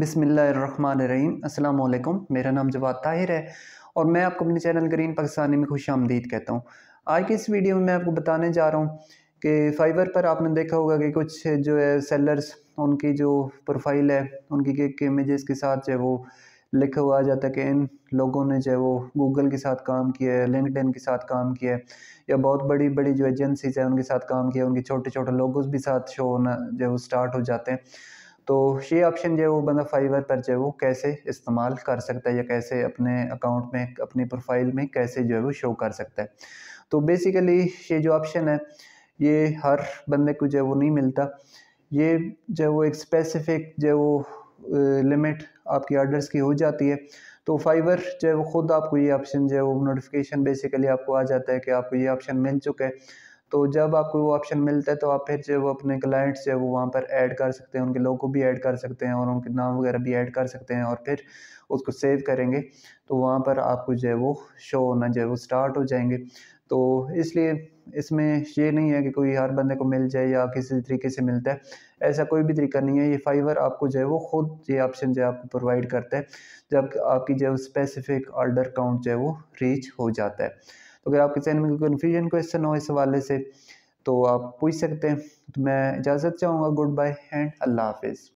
बिसमीम अल्लाम मेरा नाम जवाद ताहिर है और मैं आपको अपने चैनल ग्रीन पाकिस्तानी में खुश आमदीद कहता हूँ आज की इस वीडियो में मैं आपको बताने जा रहा हूँ कि फाइबर पर आपने देखा होगा कि कुछ जो है सेलर्स उनकी जो प्रोफाइल है उनकी के इमेजेस के साथ जो है वो लिखा हुआ आ जाता है कि इन लोगों ने जो है वो गूगल के साथ काम किया है लिंकड के साथ काम किया है या बहुत बड़ी बड़ी जो एजेंसीज है उनके साथ काम किया उनके छोटे छोटे लोगों भी साथ शो होना जो है वो स्टार्ट हो जाते हैं तो ये ऑप्शन जो है वो बंदा फाइवर पर जो है वो कैसे इस्तेमाल कर सकता है या कैसे अपने अकाउंट में अपनी प्रोफाइल में कैसे जो है वो शो कर सकता है तो बेसिकली ये जो ऑप्शन है ये हर बंदे को जो है वो नहीं मिलता ये जो है वो एक स्पेसिफिक जो है वो लिमिट आपकी ऑर्डर्स की हो जाती है तो फाइवर जो है वो ख़ुद आपको ये ऑप्शन जो है वो नोटिफिकेशन बेसिकली आपको आ जाता है कि आपको ये ऑप्शन मिल चुका है तो जब आपको वो ऑप्शन मिलता है तो आप फिर जो वो अपने क्लाइंट्स जो वो वहाँ पर ऐड कर सकते हैं उनके को भी ऐड कर सकते हैं और उनके नाम वगैरह भी ऐड कर सकते हैं और फिर उसको सेव करेंगे तो वहाँ पर आपको जो है वो शो होना जो है वो स्टार्ट हो जाएंगे तो इसलिए इसमें ये नहीं है कि कोई हर बंदे को मिल जाए या किसी तरीके से मिलता है ऐसा कोई भी तरीका नहीं है ये फाइवर आपको जो है वो खुद ये ऑप्शन जो है आपको प्रोवाइड करता है जब आपकी जो है स्पेसिफिक ऑर्डर काउंट जो है वो रीच हो जाता है तो अगर आपके चैनल में कोई कन्फ्यूजन क्वेश्चन हो इस हवाले से तो आप पूछ सकते हैं तो मैं इजाज़त चाहूँगा गुड बाय एंड अल्लाह हाफिज़